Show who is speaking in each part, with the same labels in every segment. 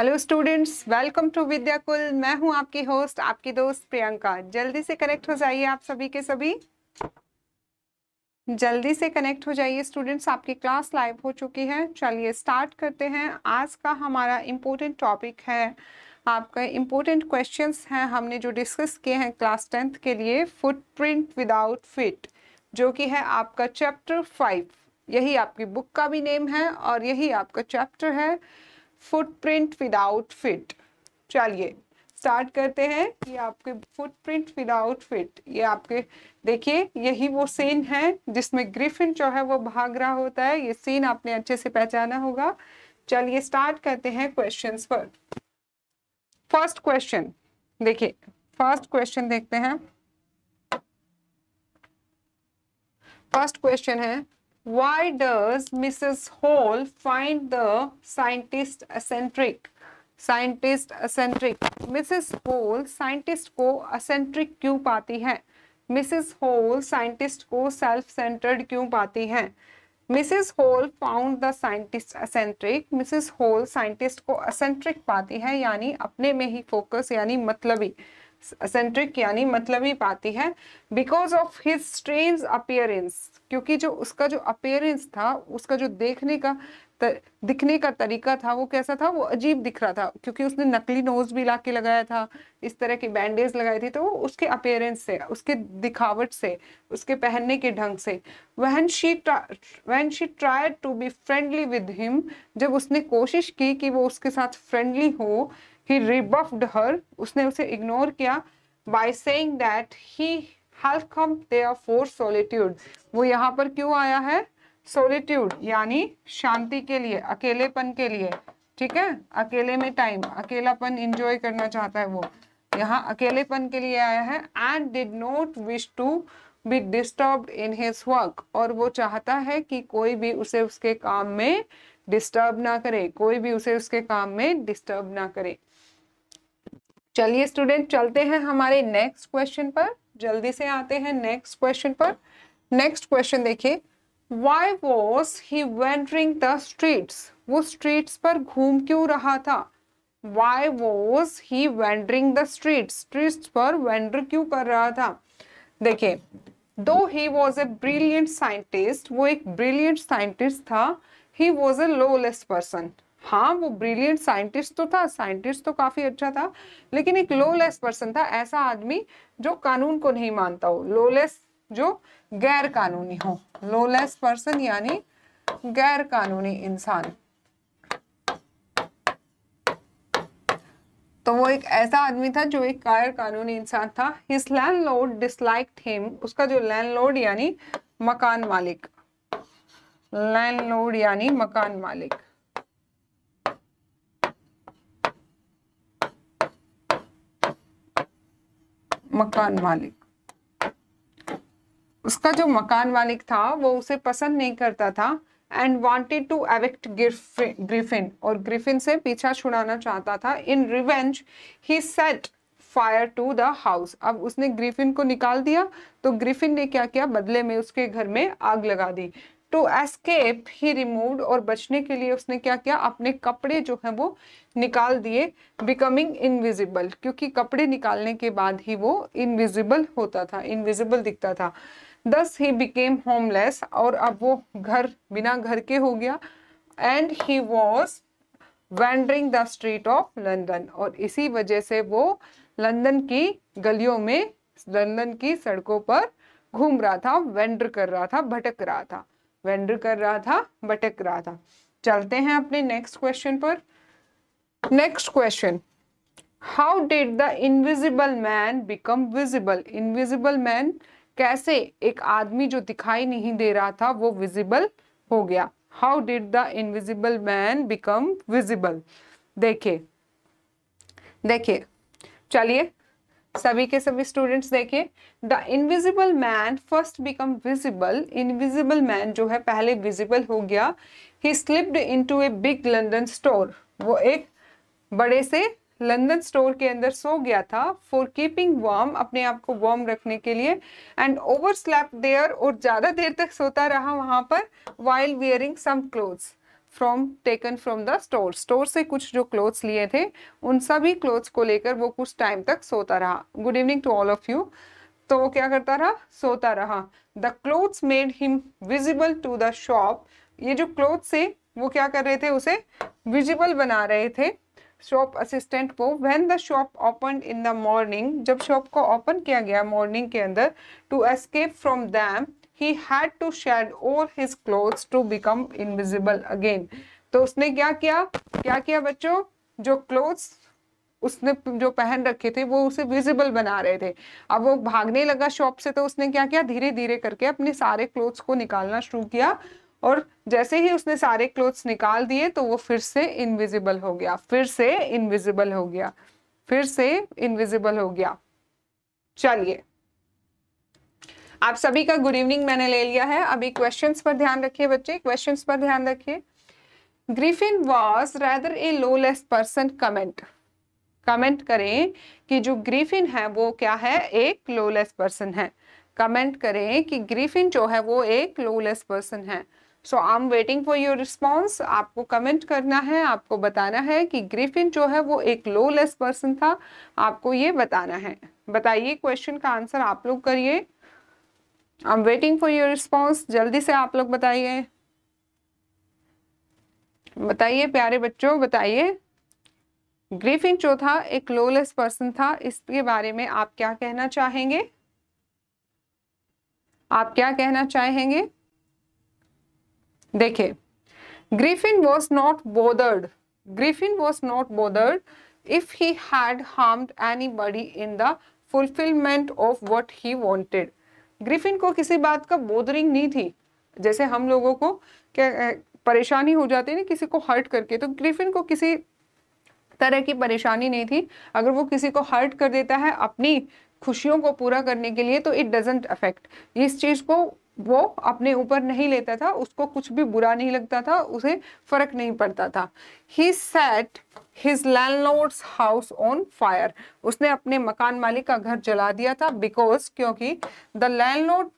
Speaker 1: Hello students welcome to Vidyakul मैं हूं आपकी होस्ट आपकी दोस्त प्रियंका जल्दी से कनेक्ट हो जाइए आप सभी के सभी जल्दी से कनेक्ट हो जाइए स्टूडेंट्स आपकी क्लास लाइव हो चुकी है चलिए स्टार्ट करते हैं आज का हमारा इम्पोर्टेंट टॉपिक है आपका इम्पोर्टेंट क्वेश्चंस हैं हमने जो डिस्कस किए हैं क्लास टेंथ के लिए फुटप्रिंट विदाउट फिट जो कि है आपका चैप्टर फाइव यही आपकी बुक का भी नेम है और यही आपका चैप्टर है फुटप्रिंट विदाउट फिट चलिए स्टार्ट करते हैं ये आपके फुटप्रिंट विदाउट फिट ये आपके देखिए यही वो सीन है जिसमें ग्रिफिन जो है वो भाग रहा होता है ये सीन आपने अच्छे से पहचाना होगा चलिए स्टार्ट करते हैं क्वेश्चंस पर फर्स्ट क्वेश्चन देखिए फर्स्ट क्वेश्चन देखते हैं फर्स्ट क्वेश्चन है why does Mrs. Hall find the scientist eccentric? Scientist eccentric Mrs Hall scientist को असेंट्रिक क्यों पाती हैं मिसेस होल साइंटिस्ट को सेल्फ सेंटर्ड क्यों पाती हैं Mrs Hall found the scientist eccentric Mrs Hall scientist को असेंट्रिक पाती है यानी अपने में ही फोकस यानी मतलबी सेंट्रिक यानी मतलब ही पाती है because of his strange appearance क्योंकि जो उसका जो अपियरेंस था उसका जो देखने का तर, दिखने का तरीका था वो कैसा था वो अजीब दिख रहा था क्योंकि उसने नकली नोज भी ला के लगाया था इस तरह की बैंडेज लगाई थी तो वो उसके अपेयरेंस से उसके दिखावट से उसके पहनने के ढंग से when she when she try to be friendly with him जब उसने कोशिश की कि वो उसके साथ फ्रेंडली हो he rebuffed her usne use ignore kiya by saying that he halcom therefore solitude wo yahan par kyu aaya hai solitude yani shanti ke liye akelepan ke liye ठीक है अकेले में टाइम अकेलापन एंजॉय करना चाहता है वो यहाँ अकेलेपन के लिए आया है and did not wish to be disturb in his work और वो चाहता है कि कोई भी उसे उसके काम में डिस्टर्ब ना करे कोई भी उसे उसके काम में डिस्टर्ब ना करे चलिए स्टूडेंट चलते हैं हमारे नेक्स्ट क्वेश्चन पर जल्दी से आते हैं नेक्स्ट क्वेश्चन पर नेक्स्ट क्वेश्चन देखिए why was he wandering the streets वो स्ट्रीट्स पर घूम क्यों रहा था why was he wandering the street streets पर वेंडर क्यों कर रहा था देखिए though he was a brilliant scientist वो एक ब्रिलियंट साइंटिस्ट था ही वॉज ए लोलेस्ट पर्सन हाँ वो ब्रिलियंट साइंटिस्ट तो था साइंटिस्ट तो काफी अच्छा था लेकिन एक लोलेस पर्सन था ऐसा आदमी जो कानून को नहीं मानता हो लोलेस जो गैर कानूनी हो लोलेस पर्सन यानी गैर कानूनी इंसान तो वो एक ऐसा आदमी था जो एक गैर कानूनी इंसान था his landlord disliked him उसका जो लैंड लोड यानी मकान मालिक लैंड लोड यानी मकान मालिक मकान मालिक उसका जो मकान मालिक था वो उसे पसंद नहीं करता था and wanted to evict Griffin और ग्रिफिन से पीछा छुड़ाना चाहता था in revenge he set fire to the house अब उसने ग्रिफिन को निकाल दिया तो ग्रिफिन ने क्या किया बदले में उसके घर में आग लगा दी टू तो एस्केप ही रिमूव्ड और बचने के लिए उसने क्या किया अपने कपड़े जो है वो निकाल दिए बिकमिंग इनविजिबल क्योंकि कपड़े निकालने के बाद ही वो इनविजिबल होता था इनविजिबल दिखता था दस ही बिकेम होमलेस और अब वो घर बिना घर के हो गया and he was wandering the street of London और इसी वजह से वो लंदन की गलियों में लंदन की सड़कों पर घूम रहा था वेंडर कर रहा था भटक रहा था वेंडर कर रहा था भटक रहा था चलते हैं अपने नेक्स्ट क्वेश्चन पर next question how did the invisible man become visible invisible man कैसे एक आदमी जो दिखाई नहीं दे रहा था वो विजिबल हो गया how did the invisible man become visible देखिए देखिए चलिए सभी के सभी स्टूडेंट्स देखिए the invisible man first become visible invisible man जो है पहले विजिबल हो गया he slipped into a big London store वो एक बड़े से लंदन स्टोर के अंदर सो गया था फॉर कीपिंग वार्म अपने आप को वार्म रखने के लिए एंड ओवर स्लैप देयर और ज़्यादा देर तक सोता रहा वहाँ पर while wearing some clothes from taken from the store store से कुछ जो क्लोथ्स लिए थे उन सभी क्लोथ्स को लेकर वो कुछ टाइम तक सोता रहा good evening to all of you तो वो क्या करता रहा सोता रहा the clothes made him visible to the shop ये जो क्लोथ्स थे वो क्या कर रहे थे उसे विजिबल बना रहे थे शॉप असिस्टेंट को when the shop open in the morning जब शॉप को ओपन किया गया मॉर्निंग के अंदर to escape from them he had to shed over his clothes to become invisible again तो उसने क्या किया क्या किया बच्चों जो क्लोथ्स उसने जो पहन रखे थे वो उसे विजिबल बना रहे थे अब वो भागने लगा शॉप से तो उसने क्या किया धीरे धीरे करके अपने सारे क्लोथ्स को निकालना शुरू किया और जैसे ही उसने सारे क्लोथ्स निकाल दिए तो वो फिर से इनविजिबल हो गया फिर से इनविजिबल हो गया फिर से इनविजिबल हो गया चलिए आप सभी का गुड इवनिंग मैंने ले लिया है अभी क्वेश्चंस पर ध्यान रखिए बच्चे क्वेश्चंस पर ध्यान रखिए Griffin was rather a lawless person comment comment करें कि जो ग्रीफिन है वो क्या है एक लोलेस पर्सन है कमेंट करें कि ग्रीफिन जो है वो एक लोलेस पर्सन है so I am waiting for your response आपको कमेंट करना है आपको बताना है कि ग्रीफिन जो है वो एक लो लेस पर्सन था आपको ये बताना है बताइए क्वेश्चन का आंसर आप लोग करिए I am waiting for your response जल्दी से आप लोग बताइए बताइए प्यारे बच्चों बताइए ग्रीफिन चौथा एक लोलेस पर्सन था इसके बारे में आप क्या कहना चाहेंगे आप क्या कहना चाहेंगे देखिए Griffin was not bothered Griffin was not bothered if he harm anybody in the fulfilment of what he wanted Griffin को किसी बात का बोदरिंग नहीं थी जैसे हम लोगों को क्या परेशानी हो जाती है ना किसी को हर्ट करके तो ग्रिफिन को किसी तरह की परेशानी नहीं थी अगर वो किसी को हर्ट कर देता है अपनी खुशियों को पूरा करने के लिए तो इट डजेंट अफेक्ट इस चीज़ को वो अपने ऊपर नहीं लेता था उसको कुछ भी बुरा नहीं लगता था उसे फर्क नहीं पड़ता था he set his landlord's house on fire उसने अपने मकान मालिक का घर जला दिया था बिकॉज क्योंकि the landlord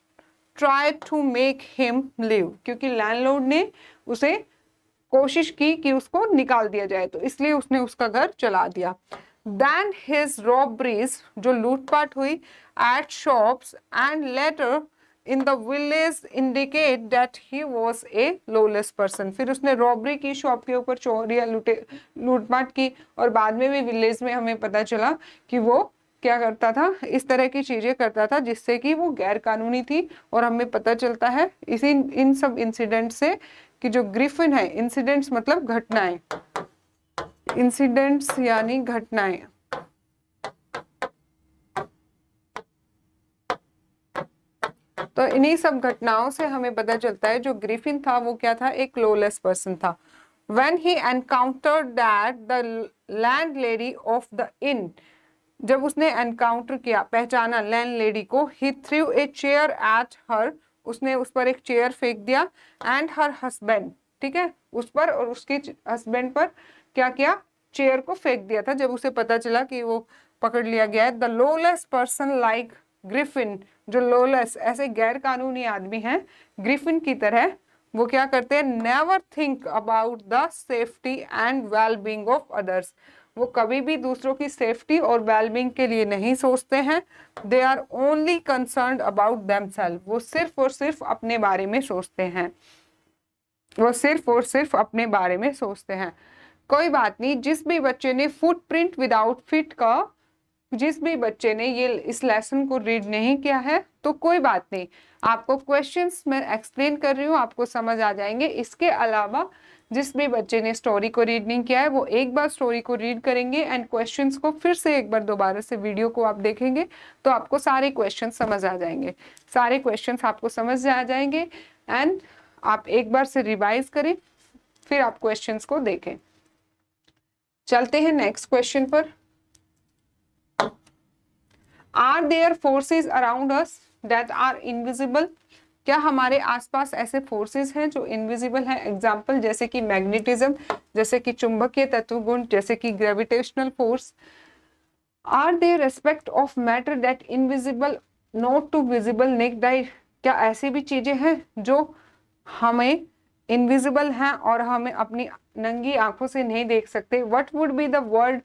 Speaker 1: try to make him leave क्योंकि लैंडलॉर्ड ने उसे कोशिश की कि उसको निकाल दिया जाए तो इसलिए उसने उसका घर चला दिया देन हिज रॉबरीज जो लूटपाट हुई at shops and later in the village indicate that he was a lawless person फिर उसने रॉबरी की शॉप के ऊपर चोरी या लूटे लूटपाट की और बाद में भी विलेज में हमें पता चला कि वो क्या करता था इस तरह की चीज़ें करता था जिससे कि वो गैर कानूनी थी और हमें पता चलता है इसी इन सब इंसिडेंट से कि जो ग्रिफिन है इंसिडेंट्स मतलब घटनाएं इंसिडेंट्स यानी घटनाएं तो इन्हीं सब घटनाओं से हमें पता चलता है जो ग्रीफिन था वो क्या था एक लोलेस पर्सन था he encounter that the landlady of the inn जब उसने एनकाउंटर किया पहचाना लैंड लेडी को he threw a chair at her उसने उस पर एक चेयर फेंक दिया एंड हर हस्बैंड ठीक है उस पर और उसके हस्बैंड पर क्या किया चेयर को फेंक दिया था जब उसे पता चला कि वो पकड़ लिया गया है the lawless person like Griffin जो लोलस ऐसे गैर कानूनी आदमी हैं ग्रिफिन की तरह वो क्या करते हैं never think about the safety and wellbeing of others वो कभी भी दूसरों की सेफ्टी और वेलबींग के लिए नहीं सोचते हैं they are only concern about them वो सिर्फ और सिर्फ अपने बारे में सोचते हैं वो सिर्फ और सिर्फ अपने बारे में सोचते हैं कोई बात नहीं जिस भी बच्चे ने फुटप्रिंट विदाउट फिट का जिस भी बच्चे ने ये इस लेसन को रीड नहीं किया है तो कोई बात नहीं आपको क्वेश्चंस मैं एक्सप्लेन कर रही हूँ आपको समझ आ जाएंगे इसके अलावा जिस भी बच्चे ने स्टोरी को रीड नहीं किया है वो एक बार स्टोरी को रीड करेंगे एंड क्वेश्चंस को फिर से एक बार दोबारा से वीडियो को आप देखेंगे तो आपको सारे क्वेश्चन समझ आ जाएंगे सारे क्वेश्चन आपको समझ आ जाएंगे एंड आप एक बार से रिवाइज करें फिर आप क्वेश्चन को देखें चलते हैं नेक्स्ट क्वेश्चन पर are there forces around us that are invisible क्या हमारे आसपास ऐसे फोर्सेस हैं जो इनविजिबल हैं एग्जाम्पल जैसे कि मैग्नेटिज्म जैसे कि चुंबकीय तत्व गुण जैसे कि gravitational force are they respect of matter that invisible not to visible naked eye क्या ऐसी भी चीज़ें हैं जो हमें इनविजिबल हैं और हमें अपनी नंगी आंखों से नहीं देख सकते what would be the world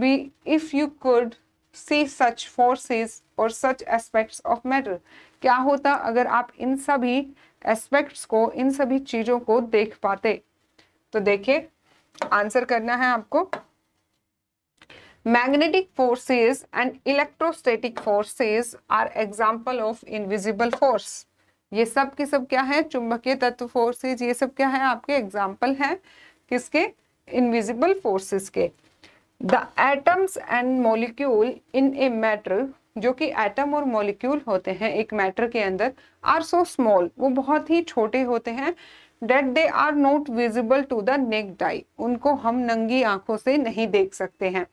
Speaker 1: be if you could see such forces और सच एस्पेक्ट्स ऑफ मैटर क्या होता अगर आप इन सभी एस्पेक्ट्स को इन सभी चीज़ों को देख पाते तो देखिए आंसर करना है आपको magnetic forces and electrostatic forces are example of invisible force ये सब के सब क्या है चुंबकीय तत्व फोर्सेस ये सब क्या है आपके एग्जाम्पल हैं किसके इनविजिबल फोर्सेस के the atoms and molecule in a matter जो कि एटम और मोलिक्यूल होते हैं एक मैटर के अंदर आर सो स्मॉल वो बहुत ही छोटे होते हैं that they are not visible to the naked eye उनको हम नंगी आंखों से नहीं देख सकते हैं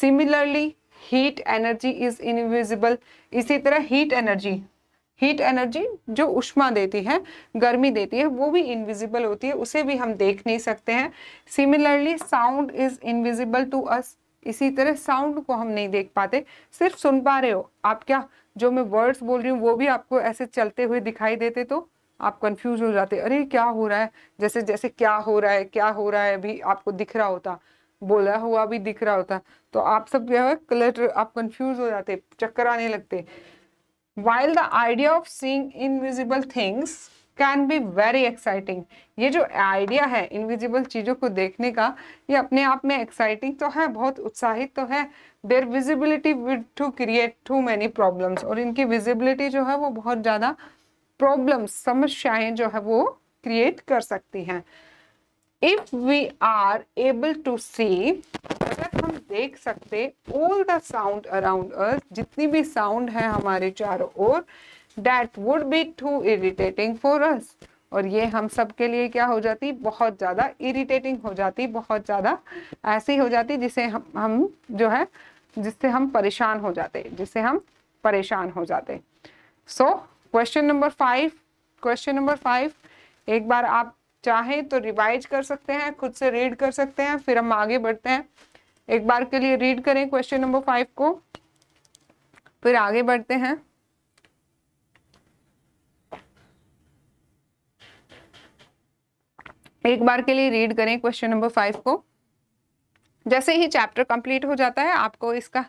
Speaker 1: similarly heat energy is invisible इसी तरह हीट एनर्जी हीट एनर्जी जो उष्मा देती है गर्मी देती है वो भी इनविजिबल होती है उसे भी हम देख नहीं सकते हैं similarly sound is invisible to us इसी तरह साउंड को हम नहीं देख पाते सिर्फ सुन पा रहे हो आप क्या जो मैं वर्ड्स बोल रही हूँ वो भी आपको ऐसे चलते हुए दिखाई देते तो आप कंफ्यूज हो जाते अरे क्या हो रहा है जैसे जैसे क्या हो रहा है क्या हो रहा है अभी आपको दिख रहा होता बोला हुआ भी दिख रहा होता तो आप सब जो है कलर आप कंफ्यूज हो जाते चक्कर आने लगते while the idea of seeing invisible things can be very exciting ये जो आइडिया है इनविजिबल चीज़ों को देखने का ये अपने आप में एक्साइटिंग तो है बहुत उत्साहित तो है their visibility with to create too many problems और इनकी विजिबिलिटी जो है वो बहुत ज़्यादा प्रॉब्लम्स समस्याएँ जो है वो क्रिएट कर सकती हैं if we are able to see देख सकते all the sound around earth जितनी भी साउंड है हमारे चारों ओर that would be too irritating for us और ये हम सब के लिए क्या हो जाती बहुत ज़्यादा इरिटेटिंग हो जाती बहुत ज़्यादा ऐसी हो जाती जिसे हम हम जो है जिससे हम परेशान हो जाते जिससे हम परेशान हो जाते so question number five question number five एक बार आप चाहें तो रिवाइज कर सकते हैं खुद से रीड कर सकते हैं फिर हम आगे बढ़ते हैं एक बार के लिए रीड करें क्वेश्चन नंबर फाइव को फिर आगे बढ़ते हैं एक बार के लिए रीड करें क्वेश्चन नंबर फाइव को जैसे ही चैप्टर कंप्लीट हो जाता है आपको इसका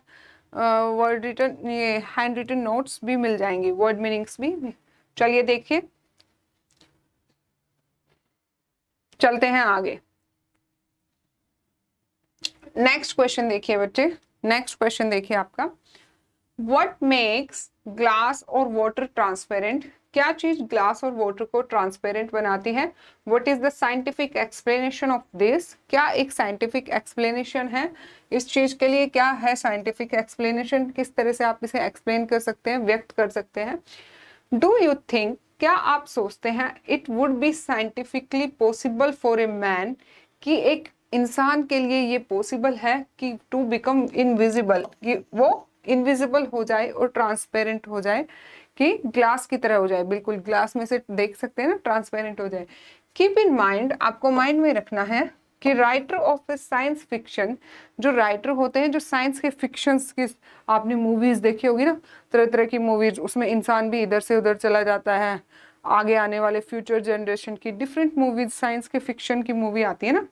Speaker 1: वर्ड रिटर्न ये हैंड रिटन नोट्स भी मिल जाएंगे वर्ड मीनिंग्स भी चलिए देखिए चलते हैं आगे नेक्स्ट क्वेश्चन देखिए बच्चे नेक्स्ट क्वेश्चन देखिए आपका वट मेक्स ग्लास और वॉटर ट्रांसपेरेंट क्या चीज ग्लास और वॉटर को ट्रांसपेरेंट बनाती है what is the scientific explanation of this क्या एक साइंटिफिक एक्सप्लेनेशन है इस चीज के लिए क्या है साइंटिफिक एक्सप्लेनेशन किस तरह से आप इसे एक्सप्लेन कर सकते हैं व्यक्त कर सकते हैं डू यू थिंक क्या आप सोचते हैं it would be scientifically possible for a man कि एक इंसान के लिए ये पॉसिबल है कि टू बिकम इनविजिबल कि वो इनविजिबल हो जाए और ट्रांसपेरेंट हो जाए कि ग्लास की तरह हो जाए बिल्कुल ग्लास में से देख सकते हैं ना ट्रांसपेरेंट हो जाए कीप इन माइंड आपको माइंड में रखना है कि writer of a science fiction जो राइटर होते हैं जो साइंस के फिक्शन की आपने मूवीज देखी होगी ना तरह तरह की मूवीज उसमें इंसान भी इधर से उधर चला जाता है आगे आने वाले फ्यूचर जनरेशन की डिफरेंट मूवीज साइंस के फिक्शन की मूवी आती है ना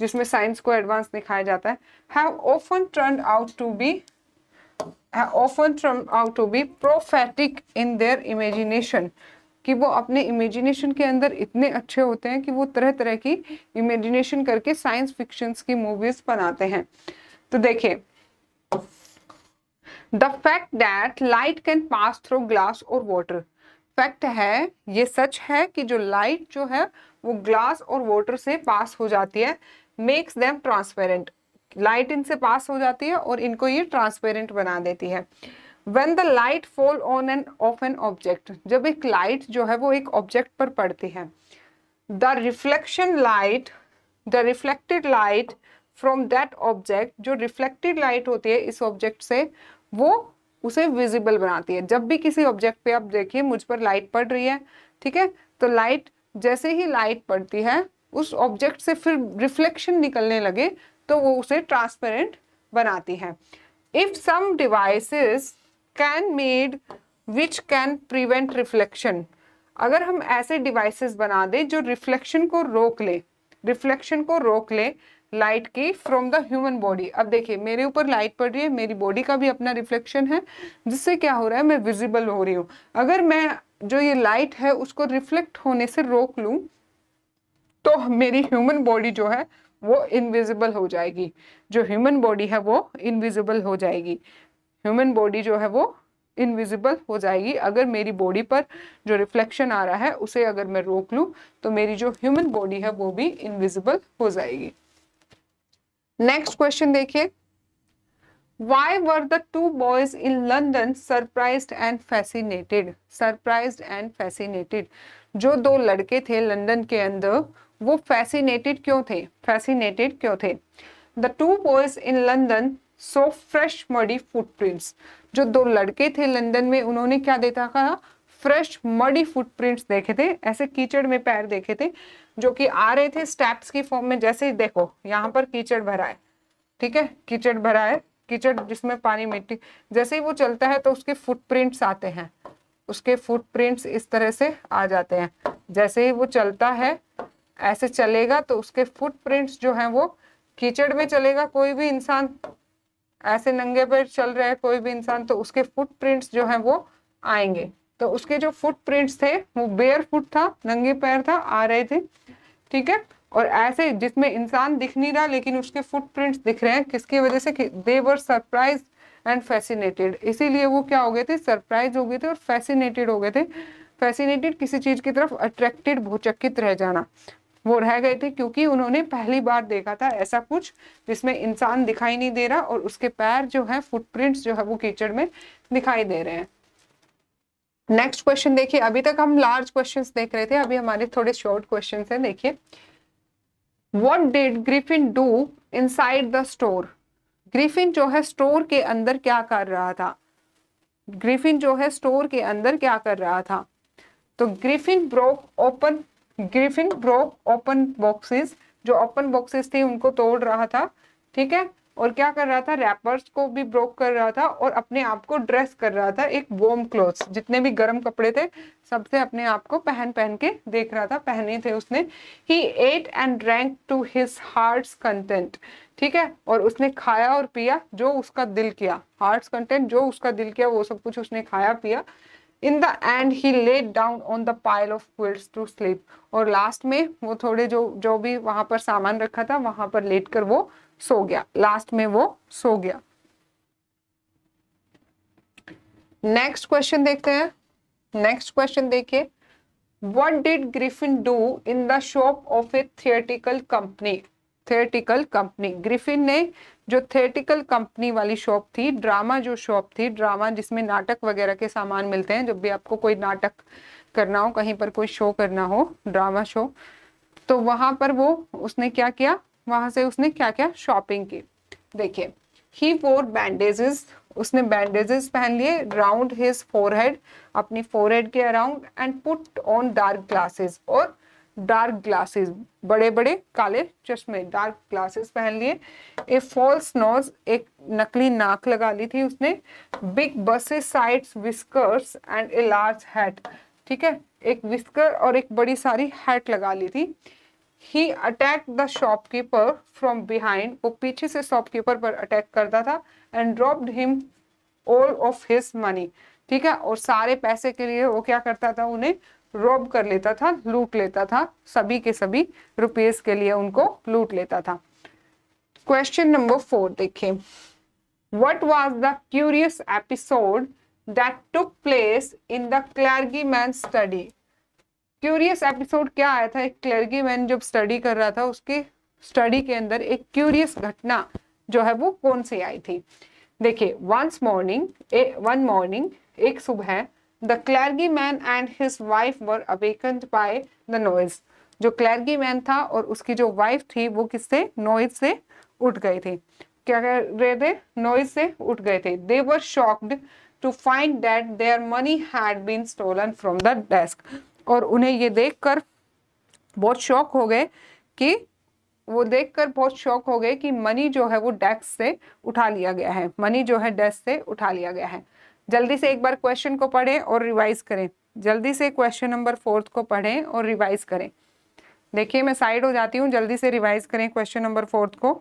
Speaker 1: जिसमें साइंस को एडवांस दिखाया जाता है have often turn out to be often turn out to be prophetic in their imagination कि वो अपने इमेजिनेशन के अंदर इतने अच्छे होते हैं कि वो तरह तरह की इमेजिनेशन करके साइंस फिक्शंस की मूवीज बनाते हैं तो देखिए the fact that light can pass through glass और वाटर फैक्ट है ये सच है कि जो लाइट जो है वो ग्लास और वाटर से पास हो जाती है मेक्स देम ट्रांसपेरेंट लाइट इनसे पास हो जाती है और इनको ये ट्रांसपेरेंट बना देती है when the light fall on an of an object जब एक लाइट जो है वो एक ऑब्जेक्ट पर पड़ती है the reflection light the reflected light from that object जो रिफ्लेक्टेड लाइट होती है इस ऑब्जेक्ट से वो उसे विजिबल बनाती है जब भी किसी ऑब्जेक्ट पे आप देखिए मुझ पर लाइट पड़ रही है ठीक है तो लाइट जैसे ही लाइट पड़ती है उस ऑब्जेक्ट से फिर रिफ्लेक्शन निकलने लगे तो वो उसे ट्रांसपेरेंट बनाती है if some devices can made which can prevent reflection अगर हम ऐसे डिवाइसेस बना दें जो रिफ्लेक्शन को रोक ले रिफ्लेक्शन को रोक ले लाइट की फ्रॉम द ह्यूमन बॉडी अब देखिए मेरे ऊपर लाइट पड़ रही है मेरी बॉडी का भी अपना रिफ्लेक्शन है जिससे क्या हो रहा है मैं विजिबल हो रही हूँ अगर मैं जो ये लाइट है उसको रिफ्लेक्ट होने से रोक लूँ तो मेरी ह्यूमन बॉडी जो है वो इनविजिबल हो जाएगी जो ह्यूमन बॉडी है वो इनविजिबल हो जाएगी ह्यूमन बॉडी जो है वो इनविजिबल हो जाएगी अगर मेरी बॉडी पर जो रिफ्लेक्शन आ रहा है उसे अगर मैं रोक लूँ तो मेरी जो ह्यूमन बॉडी है वो भी इनविजिबल हो जाएगी नेक्स्ट क्वेश्चन देखिए why were the two boys in London surprise and fascinated surprise and fascinated जो दो लड़के थे लंदन के अंदर वो फैसिनेटेड क्यों थे फैसिनेटेड क्यों थे the two boys in London saw fresh muddy footprints जो दो लड़के थे लंदन में उन्होंने क्या देखा था फ्रेश मडी फुटप्रिंट्स देखे थे ऐसे कीचड़ में पैर देखे थे जो कि आ रहे थे स्टेप्स की फॉर्म में जैसे ही देखो यहाँ पर कीचड़ भरा है ठीक है कीचड़ भरा है कीचड़ जिसमें पानी मिट्टी जैसे ही वो चलता है तो उसके फुटप्रिंट्स आते हैं उसके फुटप्रिंट्स इस तरह से आ जाते हैं जैसे ही वो चलता है ऐसे चलेगा तो उसके फुटप्रिंट्स जो हैं वो कीचड़ में चलेगा कोई भी इंसान ऐसे नंगे पैर चल रहा है कोई भी इंसान तो उसके फुटप्रिंट्स जो हैं वो आएंगे तो उसके जो फुटप्रिंट्स थे वो बेयर फुट था नंगे पैर था आ रहे थे ठीक है और ऐसे जिसमें इंसान दिख नहीं रहा लेकिन उसके फुटप्रिंट्स दिख रहे हैं किसकी वजह से they were surprise and fascinated इसीलिए वो क्या हो गए थे सरप्राइज हो गए थे और फैसिनेटेड हो गए थे फैसिनेटेड किसी चीज की तरफ अट्रैक्टेड भौचकित रह जाना वो रह गए थे क्योंकि उन्होंने पहली बार देखा था ऐसा कुछ जिसमें इंसान दिखाई नहीं दे रहा और उसके पैर जो है फुटप्रिंट्स जो है वो कीचड़ में दिखाई दे रहे हैं नेक्स्ट क्वेश्चन देखिए अभी तक हम लार्ज क्वेश्चन देख रहे थे अभी हमारे थोड़े शॉर्ट क्वेश्चन है देखिए what did Griffin do inside the store Griffin जो है स्टोर के अंदर क्या कर रहा था ग्रिफिन जो है स्टोर के अंदर क्या कर रहा था तो Griffin broke open Griffin broke open boxes जो ओपन बॉक्सेस थे उनको तोड़ रहा था ठीक है और क्या कर रहा था रैपर्स को भी ब्रोक कर रहा था और अपने आप को ड्रेस कर रहा था एक वॉम क्लोथ्स जितने भी गर्म कपड़े थे सबसे अपने आप को पहन पहन के देख रहा था पहने थे उसने he ate and drank to his heart content ठीक है और उसने खाया और पिया जो उसका दिल किया हार्ट कंटेंट जो उसका दिल किया वो सब कुछ उसने खाया पिया in the end he laid down on the pile of quilts to sleep और लास्ट में वो थोड़े जो जो भी वहां पर सामान रखा था वहां पर लेट कर वो सो गया लास्ट में वो सो गया नेक्स्ट क्वेश्चन देखते हैं नेक्स्ट क्वेश्चन देखिए what did Griffin do in the shop of a theatrical company theatrical company Griffin ने जो थिएटिकल कंपनी वाली शॉप थी ड्रामा जो शॉप थी ड्रामा जिसमें नाटक वगैरह के सामान मिलते हैं जब भी आपको कोई नाटक करना हो कहीं पर कोई शो करना हो ड्रामा शो तो वहां पर वो उसने क्या किया वहां से उसने क्या क्या शॉपिंग की देखिए ही फोर बैंडेजेस उसने बैंडेजेस पहन लिए राउंड हिज फोरहेड अपनी फोरहेड के around and put on dark glasses और डार्क ग्लासेस बड़े बड़े काले चश्मे डार्क ग्लासेस पहन लिए ए फॉल्स नोज एक नकली नाक लगा ली थी उसने big bushy sides whiskers and a large hat ठीक है एक विस्कर और एक बड़ी सारी हैट लगा ली थी he attack the shopkeeper from behind वो पीछे से शॉपकीपर पर अटैक करता था and dropped him all of his money ठीक है और सारे पैसे के लिए वो क्या करता था उन्हें रॉब कर लेता था लूट लेता था सभी के सभी रुपीज के लिए उनको लूट लेता था क्वेश्चन नंबर फोर देखिए what was the curious episode that took place in the clergyman study curious episode क्या आया था एक क्लैर्गी मैन जब स्टडी कर रहा था उसके स्टडी के अंदर एक क्यूरियस घटना जो है वो कौन सी आई थी देखिए वंस मॉर्निंग वन मॉर्निंग एक सुबह the man and his wife were awakened by the noise जो मैन था और उसकी जो वाइफ थी वो किससे नॉइज से उठ गई थी क्या कह रहे थे नॉइज से उठ गए थे they were shocked to find that their money had been stolen from the desk और उन्हें ये देखकर बहुत शौक हो गए कि वो देखकर बहुत शौक हो गए कि मनी जो है वो डेस्क से उठा लिया गया है मनी जो है डेस्क से उठा लिया गया है जल्दी से एक बार क्वेश्चन को पढ़ें और रिवाइज करें जल्दी से क्वेश्चन नंबर फोर्थ को पढ़ें और रिवाइज करें देखिए मैं साइड हो जाती हूँ जल्दी से रिवाइज करें क्वेश्चन नंबर फोर्थ को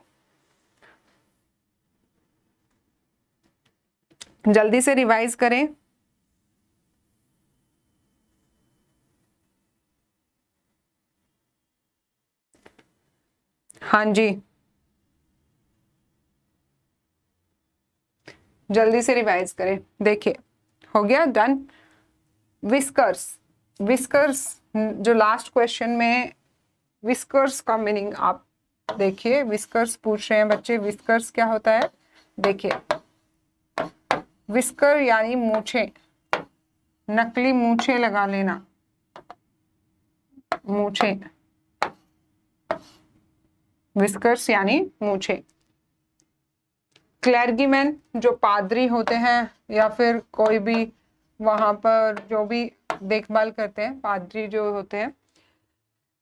Speaker 1: जल्दी से रिवाइज करें हाँ जी जल्दी से रिवाइज करें देखिए हो गया डन विस्कर्स विस्कर्स जो लास्ट क्वेश्चन में विस्कर्स का मीनिंग आप देखिए विस्कर्स पूछ रहे हैं बच्चे विस्कर्स क्या होता है देखिए विस्कर यानी मूछे नकली मूछे लगा लेना मूछे विस्कर्स यानी मूछे क्लैरगीमैन जो पादरी होते हैं या फिर कोई भी वहाँ पर जो भी देखभाल करते हैं पादरी जो होते हैं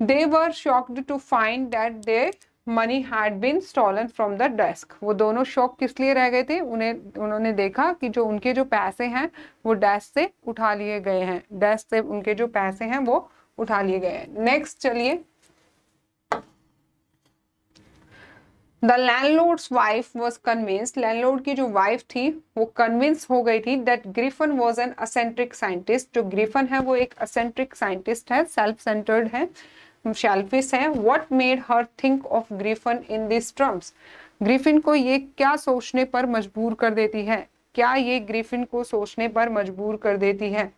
Speaker 1: they were shocked to find that their money had been stolen from the desk वो दोनों शौक किस लिए रह गए थे उन्हें उन्होंने देखा कि जो उनके जो पैसे हैं वो डेस्क से उठा लिए गए हैं डेस्क से उनके जो पैसे हैं वो उठा लिए गए हैं नेक्स्ट चलिए the landlord's wife was convinced landlord की जो वाइफ थी वो कन्विंस हो गई थी that Griffin was an eccentric scientist जो ग्रीफन है वो एक असेंट्रिक साइंटिस्ट है सेल्फ सेंटर्ड है शेल्फिस है what made her think of Griffin in this terms Griffin को ये क्या सोचने पर मजबूर कर देती है क्या ये ग्रीफिन को सोचने पर मजबूर कर देती है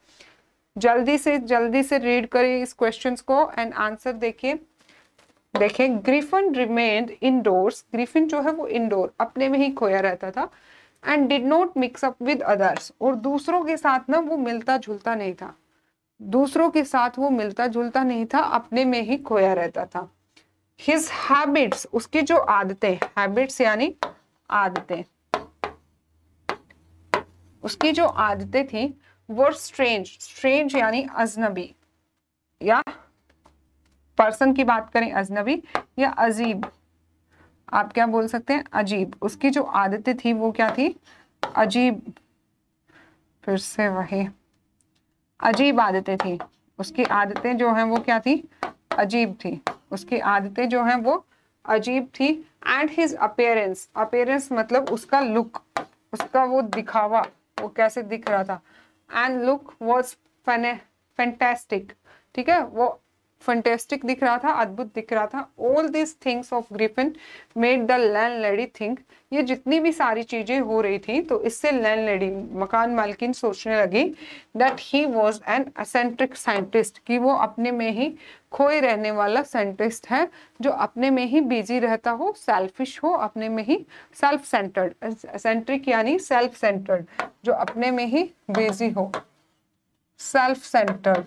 Speaker 1: जल्दी से जल्दी से रीड करें इस क्वेश्चन को एंड आंसर देखिए देखें ग्रिफिन रिमेन्ड इनडोर्स ग्रिफिन जो है वो इनडोर अपने में ही खोया रहता था and did not mix up with others और दूसरों के साथ ना वो मिलता जुलता नहीं था दूसरों के साथ वो मिलता जुलता नहीं था अपने में ही खोया रहता था हिज हैबिट्स उसकी जो आदतें हैबिट्स यानी आदतें उसकी जो आदतें थी वो स्ट्रेंज स्ट्रेंज यानी अजनबी या पर्सन की बात करें अजनबी या अजीब आप क्या बोल सकते हैं अजीब उसकी जो आदतें थी वो क्या थी अजीब फिर से वही अजीब आदतें थी उसकी आदतें जो हैं वो क्या थी अजीब थी उसकी आदतें जो हैं वो अजीब थी एंड हिज अपेयरेंस अपेयरेंस मतलब उसका लुक उसका वो दिखावा वो कैसे दिख रहा था एंड लुक वॉज फैंटेस्टिक ठीक है वो फंटेस्टिक दिख रहा था अद्भुत दिख रहा था all this things of Griffin made the landlady think ये जितनी भी सारी चीजें हो रही थी तो इससे लैंड लेडी मकान मालकिन सोचने लगी that he was an eccentric scientist कि वो अपने में ही खोए रहने वाला साइंटिस्ट है जो अपने में ही बिजी रहता हो सेल्फिश हो अपने में ही सेल्फ सेंटर्ड असेंट्रिक यानी सेल्फ सेंटर्ड जो अपने में ही बिजी हो सेल्फ सेंटर्ड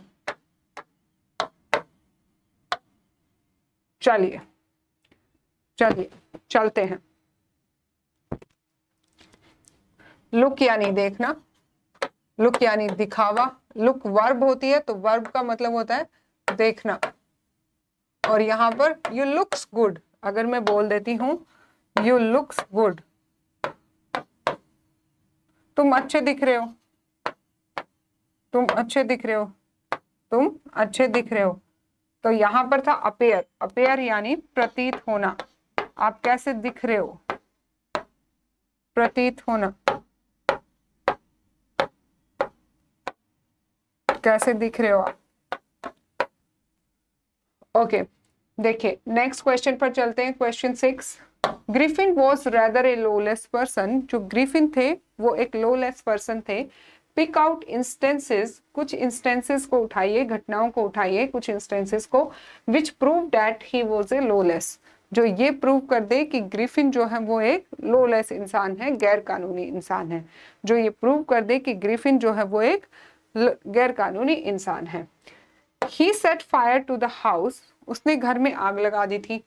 Speaker 1: चलिए चलिए चलते हैं लुक यानी देखना लुक यानी दिखावा लुक वर्ब होती है तो वर्ब का मतलब होता है देखना और यहां पर यू लुक्स गुड अगर मैं बोल देती हूं यू लुक्स गुड तुम अच्छे दिख रहे हो तुम अच्छे दिख रहे हो तुम अच्छे दिख रहे हो तो यहां पर था अपेयर अपेयर यानी प्रतीत होना आप कैसे दिख रहे हो प्रतीत होना कैसे दिख रहे हो आप ओके देखिए नेक्स्ट क्वेश्चन पर चलते हैं question six Griffin was rather a lawless person जो ग्रिफिन थे वो एक लोलेस पर्सन थे पिक आउट इंस्टेंसेस कुछ इंस्टेंसेस को उठाइए घटनाओं को उठाइए कुछ इंस्टेंसेस को which prove that he was a lawless जो ये प्रूव कर दे कि ग्रिफिन जो है वो एक लोलेस इंसान है गैर कानूनी इंसान है जो ये प्रूव कर दे कि ग्रिफिन जो है वो एक गैर कानूनी इंसान है he set fire to the house उसने घर में आग लगा दी थी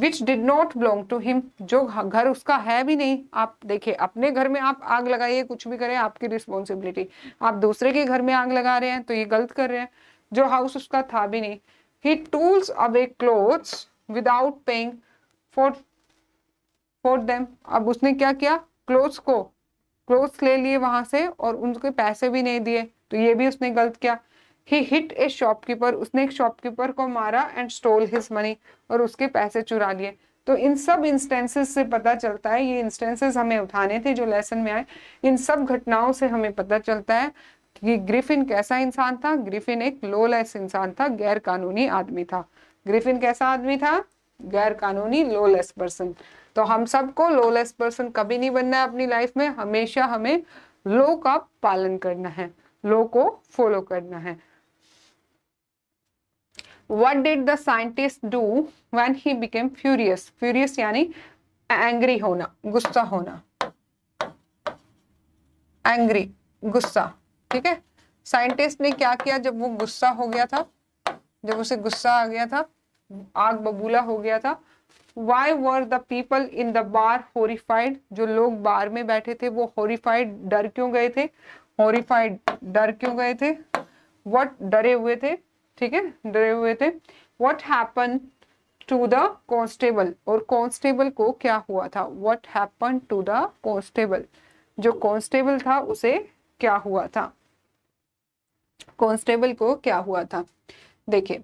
Speaker 1: which did not belong to him जो घर उसका है भी नहीं आप देखिए अपने घर में आप आग लगाइए कुछ भी करें आपकी रिस्पॉन्सिबिलिटी आप दूसरे के घर में आग लगा रहे हैं तो ये गलत कर रहे हैं जो हाउस उसका था भी नहीं ही टूल्स away cloth without paying for for them अब उसने क्या किया क्लोथ्स को क्लोथ्स ले लिए वहां से और उनके पैसे भी नहीं दिए तो ये भी उसने गलत किया ही हिट ए शॉपकीपर उसने एक शॉपकीपर को मारा एंड स्टोल हिज मनी और उसके पैसे चुरा लिए तो इन सब इंस्टेंसेस से पता चलता है ये इंस्टेंसेस हमें उठाने थे जो लेसन में आए इन सब घटनाओं से हमें पता चलता है कि ग्रिफिन कैसा इंसान था ग्रिफिन एक लोलेस इंसान था गैर कानूनी आदमी था ग्रिफिन कैसा आदमी था गैर कानूनी लोलेस पर्सन तो हम सबको लोलेस पर्सन कभी नहीं बनना है अपनी लाइफ में हमेशा हमें लो का पालन करना है लो को फॉलो करना है what did the scientist do when he became furious furious यानी angry होना गुस्सा होना angry गुस्सा ठीक है साइंटिस्ट ने क्या किया जब वो गुस्सा हो गया था जब उसे गुस्सा आ गया था आग बबूला हो गया था why were the people in the bar horrified जो लोग बार में बैठे थे वो हॉरीफाइड डर क्यों गए थे हॉरीफाइड डर क्यों गए थे वट डरे हुए थे ठीक है डरे हुए थे what happen to the constable और कॉन्स्टेबल को क्या हुआ था what happen to the constable जो कॉन्स्टेबल था उसे क्या हुआ था कॉन्स्टेबल को क्या हुआ था देखिए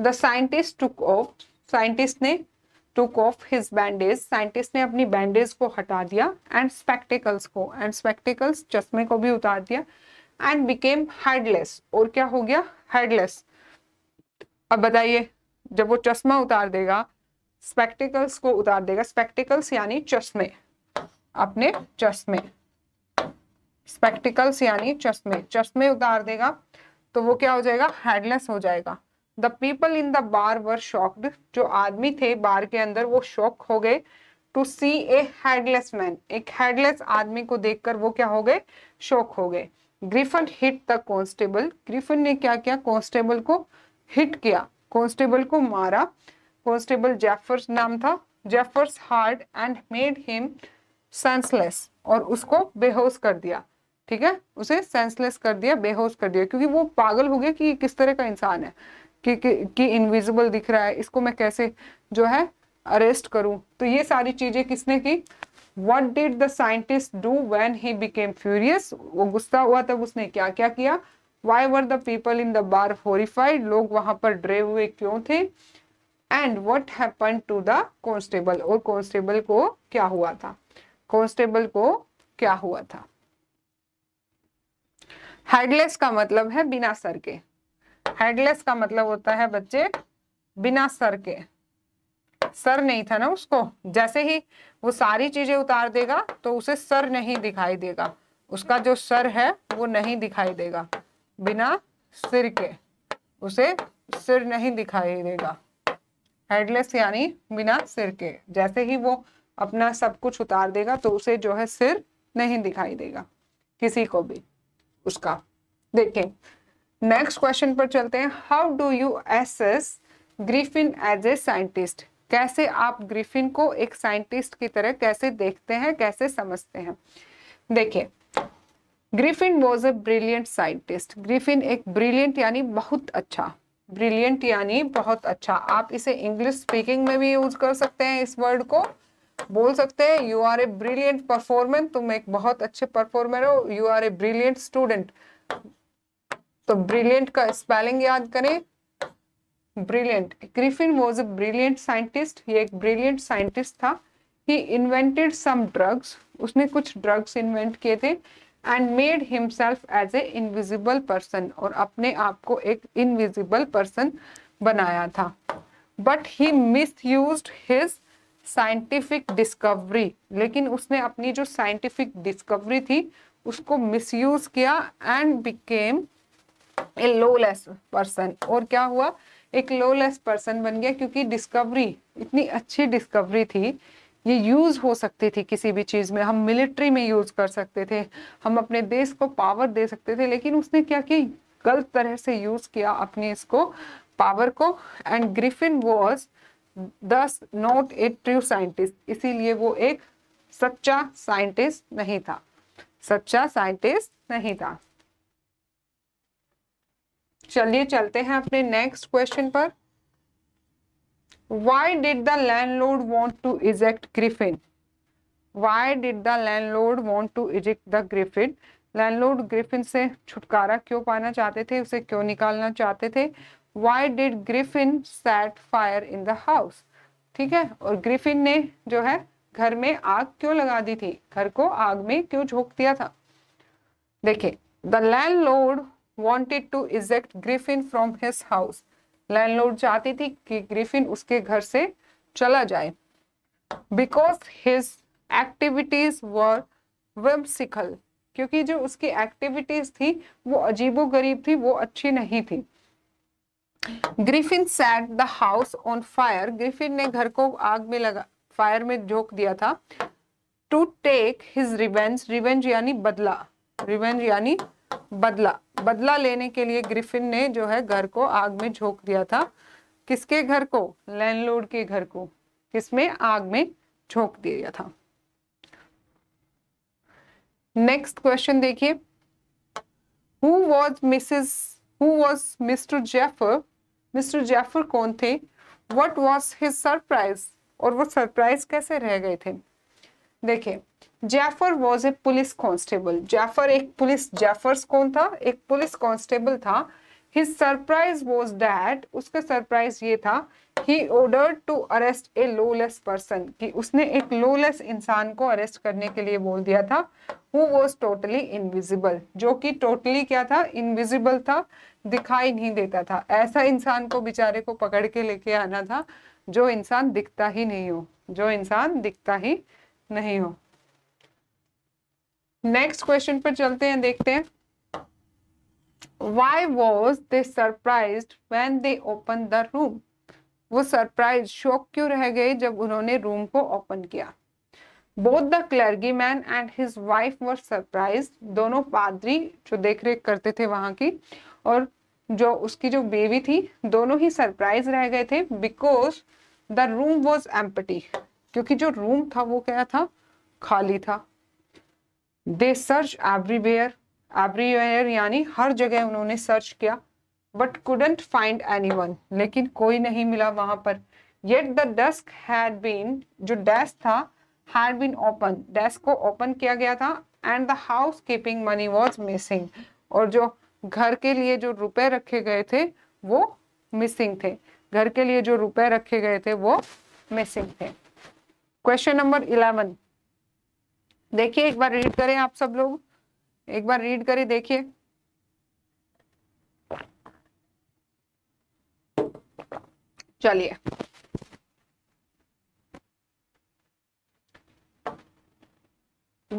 Speaker 1: the scientist took off scientist ने took off his bandage scientist ने अपनी बैंडेज को हटा दिया एंड स्पेक्टिकल्स को एंड स्पेक्टिकल्स चश्मे को भी उतार दिया एंड बिकेम हेडलेस और क्या हो गया हेडलेस अब बताइए जब वो चश्मा उतार देगा स्पेक्टिकल्स को उतार देगा स्पेक्टिकल्स यानी चश्मे अपने चश्मे स्पेक्टिकल्स यानी चश्मे चश्मे उतार देगा तो वो क्या हो जाएगा हेडलेस हो जाएगा the people in the bar were shocked जो आदमी थे बार के अंदर वो शॉक हो गए to see a headless man एक हेडलेस आदमी को देखकर वो क्या हो गए शॉक हो गए Griffin hit the constable Griffin ने क्या किया कॉन्स्टेबल को हिट किया कॉन्स्टेबल को मारा कॉन्स्टेबल जेफर्स नाम था Jaffers hard and made him senseless और उसको बेहोश कर दिया ठीक है उसे सेंसलेस कर दिया बेहोश कर दिया क्योंकि वो पागल हो गया कि किस तरह का इंसान है कि कि, कि इनविजिबल दिख रहा है इसको मैं कैसे जो है अरेस्ट करूं तो ये सारी चीजें किसने की what did the scientist do when he became furious वो गुस्सा हुआ तब उसने क्या क्या किया why were the people in the bar horrified लोग वहां पर डरे हुए क्यों थे and what happen to the constable और कॉन्स्टेबल को क्या हुआ था कॉन्स्टेबल को क्या हुआ था हेडलेस का मतलब है बिना सर के हेडलेस का मतलब होता है बच्चे बिना सर के सर नहीं था ना उसको जैसे ही वो सारी चीजें उतार देगा तो उसे सर नहीं दिखाई देगा उसका जो सर है वो नहीं दिखाई देगा बिना सिर के उसे सिर नहीं दिखाई देगा हेडलेस यानी बिना सिर के जैसे ही वो अपना सब कुछ उतार देगा तो उसे जो है सिर नहीं दिखाई देगा किसी को भी उसका देखें नेक्स्ट क्वेश्चन पर चलते हैं how do you assess Griffin as a scientist कैसे आप ग्रीफिन को एक साइंटिस्ट की तरह कैसे देखते हैं कैसे समझते हैं देखिए Griffin was a brilliant scientist Griffin एक ब्रिलियंट यानी बहुत अच्छा ब्रिलियंट यानी बहुत अच्छा आप इसे इंग्लिश स्पीकिंग में भी यूज कर सकते हैं इस वर्ड को बोल सकते हैं you are a brilliant performance तुम एक बहुत अच्छे परफॉर्मर हो you are a brilliant student तो ब्रिलियंट का स्पेलिंग याद करें brilliant Griffin was a brilliant scientist ये एक ब्रिलियंट साइंटिस्ट था ही इन्वेंटेड सम ड्रग्स उसने कुछ ड्रग्स इन्वेंट किए थे and made himself as a invisible person और अपने आप को एक इनविजिबल पर्सन बनाया था but he misuse his scientific discovery लेकिन उसने अपनी जो साइंटिफिक डिस्कवरी थी उसको मिस यूज किया and became a lawless person और क्या हुआ एक लोलेस पर्सन बन गया क्योंकि डिस्कवरी इतनी अच्छी डिस्कवरी थी ये यूज़ हो सकती थी किसी भी चीज़ में हम मिलिट्री में यूज़ कर सकते थे हम अपने देश को पावर दे सकते थे लेकिन उसने क्या की गलत तरह से यूज़ किया अपने इसको पावर को and Griffin was thus not a true scientist इसीलिए वो एक सच्चा साइंटिस्ट नहीं था सच्चा साइंटिस्ट नहीं था चलिए चलते हैं अपने नेक्स्ट क्वेश्चन पर why did the landlord want to eject griffin why did the landlord want to eject the griffin landlord griffin से छुटकारा क्यों पाना चाहते थे उसे क्यों निकालना चाहते थे why did griffin set fire in the house ठीक है और griffin ने जो है घर में आग क्यों लगा दी थी घर को आग में क्यों झोंक दिया था देखिये the landlord wanted to eject Griffin from his house landlord चाहती थी कि ग्रिफिन उसके घर से चला जाए because his activities were whimsical क्योंकि जो उसकी एक्टिविटीज थी वो अजीबो गरीब थी वो अच्छी नहीं थी Griffin set the house on fire Griffin ने घर को आग में लगा फायर में झोंक दिया था to take his revenge revenge यानी बदला रिवेंज यानी बदला बदला लेने के लिए ग्रिफिन ने जो है घर को आग में झोंक दिया था किसके घर को लैंडलोर्ड के घर को किसमें आग में झोंक दिया था नेक्स्ट क्वेश्चन देखिए who was Mrs who was Mr Jaffers Mr Jaffers कौन थे वट वॉज हिज सरप्राइज और वो सरप्राइज कैसे रह गए थे देखिए Jaffers was a police constable Jaffers एक पुलिस जैफर्स कौन था एक पुलिस कांस्टेबल था हिज सरप्राइज वॉज डैट उसका सरप्राइज ये था he order to arrest a lawless person कि उसने एक लोलेस इंसान को अरेस्ट करने के लिए बोल दिया था हु वॉज टोटली इनविजिबल जो कि टोटली totally क्या था इनविजिबल था दिखाई नहीं देता था ऐसा इंसान को बेचारे को पकड़ के लेके आना था जो इंसान दिखता ही नहीं हो जो इंसान दिखता ही नहीं हो नेक्स्ट क्वेश्चन पर चलते हैं देखते हैं why was they surprise when they open the room वो सरप्राइज शोक क्यों रह गए जब उन्होंने रूम को ओपन किया both the clergyman and his wife were surprise दोनों पादरी जो देख रेख करते थे वहां की और जो उसकी जो बेबी थी दोनों ही सरप्राइज रह गए थे because the room was empty क्योंकि जो रूम था वो क्या था खाली था दे सर्च एवरीवेयर एवरीवेयर यानी हर जगह उन्होंने सर्च किया but couldn't find anyone लेकिन कोई नहीं मिला वहां पर yet the desk had been जो डेस्क था हैड बीन ओपन डेस्क को ओपन किया गया था and the housekeeping money was missing और जो घर के लिए जो रुपए रखे गए थे वो मिसिंग थे घर के लिए जो रुपए रखे गए थे वो मिसिंग थे क्वेश्चन नंबर इलेवन देखिए एक बार रीड करें आप सब लोग एक बार रीड करें देखिए चलिए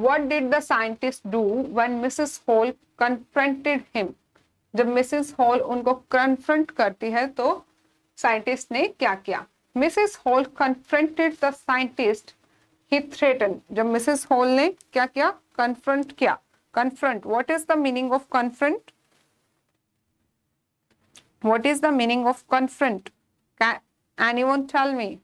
Speaker 1: what did the scientist do when Mrs Hall confronted him जब मिसिस होल उनको कन्फ्रंट करती है तो साइंटिस्ट ने क्या किया Mrs Hall confronted the scientist he threaten जब मिसेस होल ने क्या किया कन्फ्रंट किया confront what is the meaning of confront what is the meaning of confront anyone tell me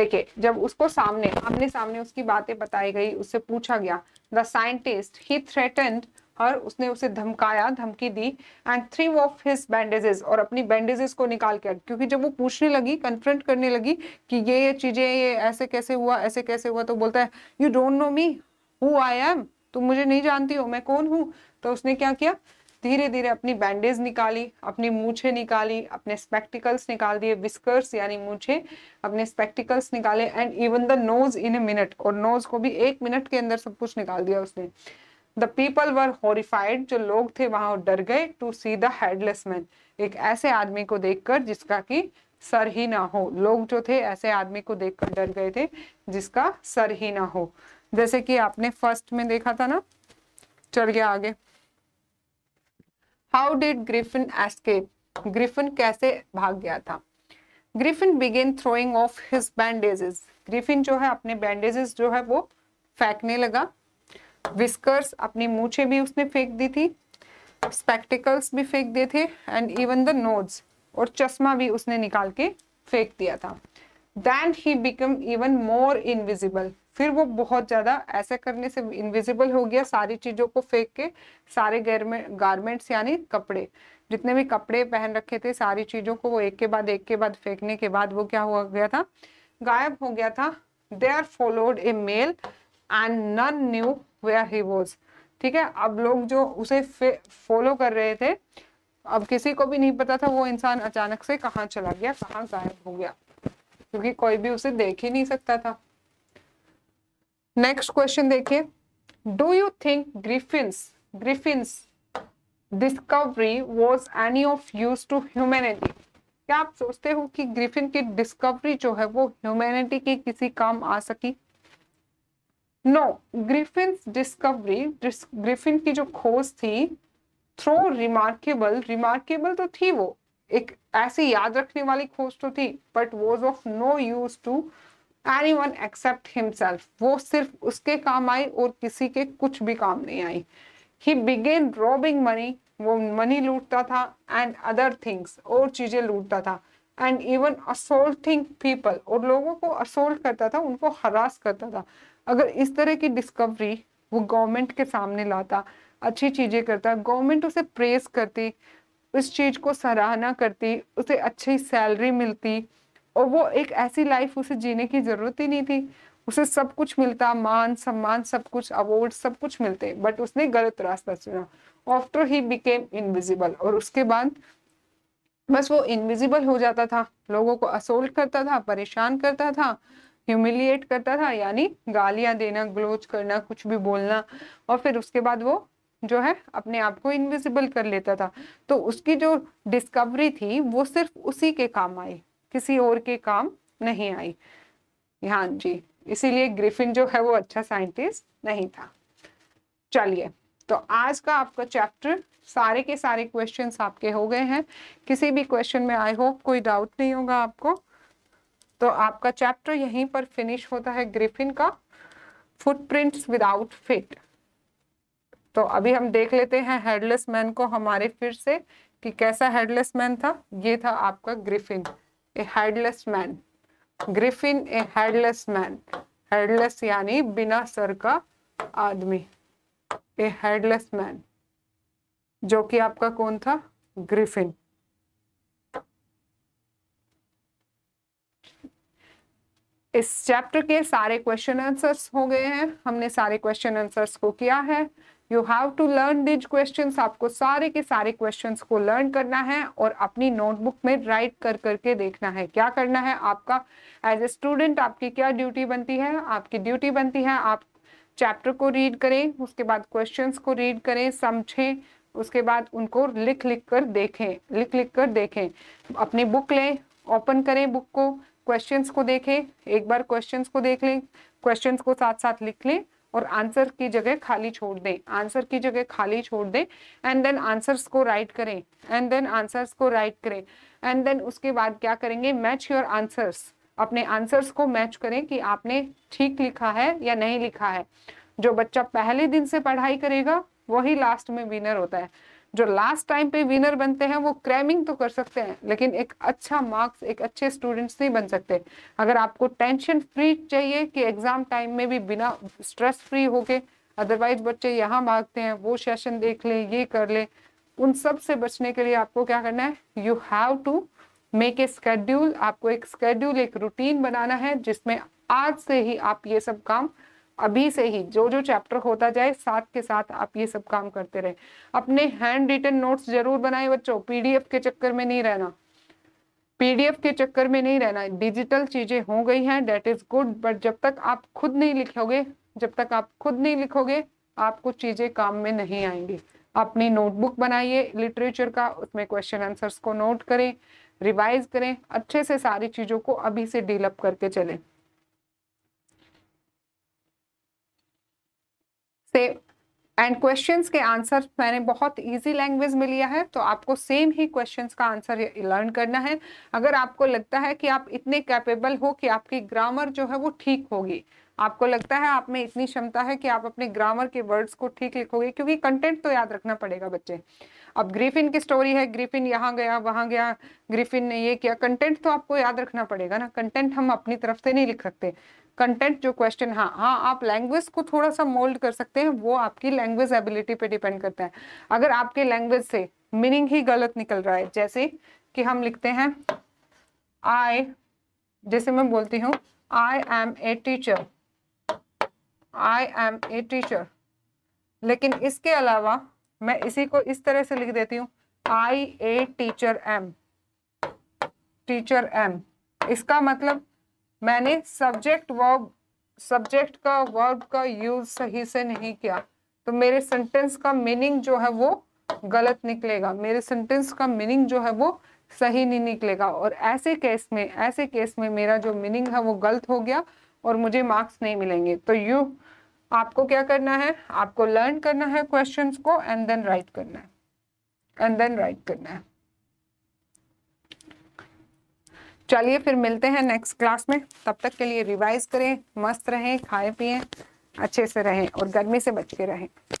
Speaker 1: देखिए जब उसको सामने आमने सामने उसकी बातें बताई गई उससे पूछा गया द साइंटिस्ट ही थ्रेटेंड और उसने उसे धमकाया धमकी दी and three of his bandages और अपनी बैंडेजेस को निकाल के क्योंकि जब वो पूछने लगी कन्फ्रंट करने लगी कि ये ये चीज़ें ये ऐसे कैसे हुआ ऐसे कैसे हुआ तो बोलता है you don't know me who I am तुम मुझे नहीं जानती हो मैं कौन हूँ तो उसने क्या किया धीरे धीरे अपनी बैंडेज निकाली अपनी मूछे निकाली अपने स्पेक्टिकल्स निकाल दिए विस्कर्स यानी मूछे अपने स्पेक्टिकल्स निकाले and even the nose in a minute और नोज को भी एक मिनट के अंदर सब कुछ निकाल दिया उसने द पीपल वर हॉरिफाइड जो लोग थे वहां डर गए to see the headless man एक ऐसे आदमी को देखकर जिसका कि सर ही ना हो लोग जो थे ऐसे आदमी को देखकर डर गए थे जिसका सर ही ना हो जैसे कि आपने फर्स्ट में देखा था ना चल गया आगे how did Griffin escape Griffin कैसे भाग गया था Griffin began throwing off his bandages Griffin जो है अपने बैंडेजेस जो है वो फेंकने लगा विस्कर्स अपनी मूछे भी उसने फेंक दी थी स्पेक्टिकल्स भी फेंक दिए थे एंड इवन द नोज और चश्मा भी उसने निकाल के फेंक दिया था then he become even more invisible फिर वो बहुत ज़्यादा ऐसा करने से इनविजिबल हो गया सारी चीज़ों को फेंक के सारे गारमेंट्स यानी कपड़े जितने भी कपड़े पहन रखे थे सारी चीज़ों को वो एक के बाद एक के बाद फेंकने के बाद वो क्या हो गया था गायब हो गया था they are followed a male and none knew where he was ठीक है अब लोग जो उसे फॉलो कर रहे थे अब किसी को भी नहीं पता था वो इंसान अचानक से कहाँ चला गया कहाँ गायब हो गया क्योंकि कोई भी उसे देख ही नहीं सकता था नेक्स्ट क्वेश्चन देखिए do you think Griffin's Griffin's discovery was any of use to humanity क्या आप सोचते हो कि ग्रिफिन की डिस्कवरी जो है वो ह्यूमैनिटी की किसी काम आ सकी नो ग्रीफिन डिस्कवरी ग्रिफिन की जो खोज थी थ्रो रिमार्केबल रिमार्केबल तो थी वो एक ऐसी याद रखने वाली खोज तो थी but was of no use to anyone except himself वो सिर्फ उसके काम आई और किसी के कुछ भी काम नहीं आई ही बिगेन रॉबिंग मनी वो मनी लूटता था एंड अदर थिंग्स और चीज़ें लूटता था एंड इवन असोल्टिंग पीपल और लोगों को असोल्ट करता था उनको हरास करता था अगर इस तरह की डिस्कवरी वो गवर्नमेंट के सामने लाता अच्छी चीज़ें करता गवर्नमेंट उसे प्रेस करती उस चीज़ को सराहना करती उसे अच्छी सैलरी मिलती और वो एक ऐसी लाइफ उसे जीने की ज़रूरत ही नहीं थी उसे सब कुछ मिलता मान सम्मान सब कुछ अवॉर्ड सब कुछ मिलते बट उसने गलत रास्ता चुना आफ्टर ही बिकेम इनविजिबल और उसके बाद बस वो इनविजिबल हो जाता था लोगों को असोल्ट करता था परेशान करता था ह्यूमिलिएट करता था यानी गालियां देना ग्लोच करना कुछ भी बोलना और फिर उसके बाद वो जो है अपने आप को इनविजिबल कर लेता था तो उसकी जो डिस्कवरी थी वो सिर्फ उसी के काम आई किसी और के काम नहीं आई हाँ जी इसीलिए ग्रिफिन जो है वो अच्छा साइंटिस्ट नहीं था चलिए तो आज का आपका चैप्टर सारे के सारे क्वेश्चंस आपके हो गए हैं किसी भी क्वेश्चन में आई होप कोई डाउट नहीं होगा आपको तो आपका चैप्टर यहीं पर फिनिश होता है ग्रिफिन का फुटप्रिंट्स विदाउट फिट तो अभी हम देख लेते हैं हेडलेस मैन को हमारे फिर से कि कैसा हेडलेस मैन था ये था आपका Griffin a headless man Griffin a headless man headless यानी बिना सर का आदमी ए हेडलेस मैन जो कि आपका कौन था ग्रिफिन इस चैप्टर के सारे क्वेश्चन आंसर्स हो गए हैं हमने सारे क्वेश्चन आंसर्स को किया है you have to learn these question आपको सारे के सारे क्वेश्चन को लर्न करना है और अपनी नोटबुक में राइट कर करके देखना है क्या करना है आपका एज ए स्टूडेंट आपकी क्या ड्यूटी बनती है आपकी ड्यूटी बनती है आप चैप्टर को रीड करें उसके बाद क्वेश्चन को रीड करें समझें उसके बाद उनको लिख लिख कर देखें लिख लिख कर देखें अपनी बुक लें ओपन करें बुक को क्वेश्चंस को देखें एक बार क्वेश्चंस को देख लें क्वेश्चंस को साथ साथ लिख लें और आंसर की जगह खाली छोड़ दें आंसर की जगह खाली छोड़ दें एंड देन आंसर्स को राइट करें एंड देन आंसर्स को राइट करें एंड देन उसके बाद क्या करेंगे मैच योर आंसर्स अपने आंसर्स को मैच करें कि आपने ठीक लिखा है या नहीं लिखा है जो बच्चा पहले दिन से पढ़ाई करेगा वही लास्ट में विनर होता है जो लास्ट टाइम पे विनर बनते हैं वो क्रैमिंग तो कर सकते हैं लेकिन एक अच्छा मार्क्स एक अच्छे स्टूडेंट्स नहीं बन सकते अगर आपको टेंशन फ्री चाहिए कि एग्जाम टाइम में भी बिना स्ट्रेस फ्री होके अदरवाइज बच्चे यहाँ भागते हैं वो सेशन देख लें ये कर लें उन सब से बचने के लिए आपको क्या करना है you have to make a schedule आपको एक स्केड्यूल एक रूटीन बनाना है जिसमें आज से ही आप ये सब काम अभी से ही जो जो चैप्टर होता जाए साथ के साथ आप ये सब काम करते रहे अपने हैंड रिटर्न नोट्स जरूर बनाए बच्चों पीडीएफ के चक्कर में नहीं रहना पीडीएफ के चक्कर में नहीं रहना डिजिटल चीजें हो गई हैं डेट इज गुड बट जब तक आप खुद नहीं लिखोगे जब तक आप खुद नहीं लिखोगे आपको चीजें काम में नहीं आएंगी अपनी नोटबुक बनाइए लिटरेचर का उसमें क्वेश्चन आंसर्स को नोट करें रिवाइज करें अच्छे से सारी चीज़ों को अभी से डेवलप करके चलें से एंड क्वेश्चंस के आंसर मैंने बहुत इजी लैंग्वेज में लिया है तो आपको सेम ही क्वेश्चंस का आंसर लर्न करना है अगर आपको लगता है कि आप इतने कैपेबल हो कि आपकी ग्रामर जो है वो ठीक होगी आपको लगता है आप में इतनी क्षमता है कि आप अपने ग्रामर के वर्ड्स को ठीक लिखोगे क्योंकि कंटेंट तो याद रखना पड़ेगा बच्चे अब ग्रीफिन की स्टोरी है ग्रीफिन यहाँ गया वहाँ गया ग्रीफिन ने ये किया कंटेंट तो आपको याद रखना पड़ेगा ना कंटेंट हम अपनी तरफ से नहीं लिख सकते कंटेंट जो क्वेश्चन हाँ हाँ आप लैंग्वेज को थोड़ा सा मोल्ड कर सकते हैं वो आपकी लैंग्वेज एबिलिटी पे डिपेंड करता है अगर आपके लैंग्वेज से मीनिंग ही गलत निकल रहा है जैसे कि हम लिखते हैं आई जैसे मैं बोलती हूँ I am a teacher I am a teacher लेकिन इसके अलावा मैं इसी को इस तरह से लिख देती हूँ I a teacher am teacher am इसका मतलब मैंने सब्जेक्ट वर्ब सब्जेक्ट का वर्ब का यूज सही से नहीं किया तो मेरे सेंटेंस का मीनिंग जो है वो गलत निकलेगा मेरे सेंटेंस का मीनिंग जो है वो सही नहीं निकलेगा और ऐसे केस में ऐसे केस में मेरा जो मीनिंग है वो गलत हो गया और मुझे मार्क्स नहीं मिलेंगे तो यू आपको क्या करना है आपको लर्न करना है क्वेश्चंस को एंड देन राइट करना है एंड देन राइट करना है चलिए फिर मिलते हैं नेक्स्ट क्लास में तब तक के लिए रिवाइज करें मस्त रहें खाएं पिएं अच्छे से रहें और गर्मी से बच के रहें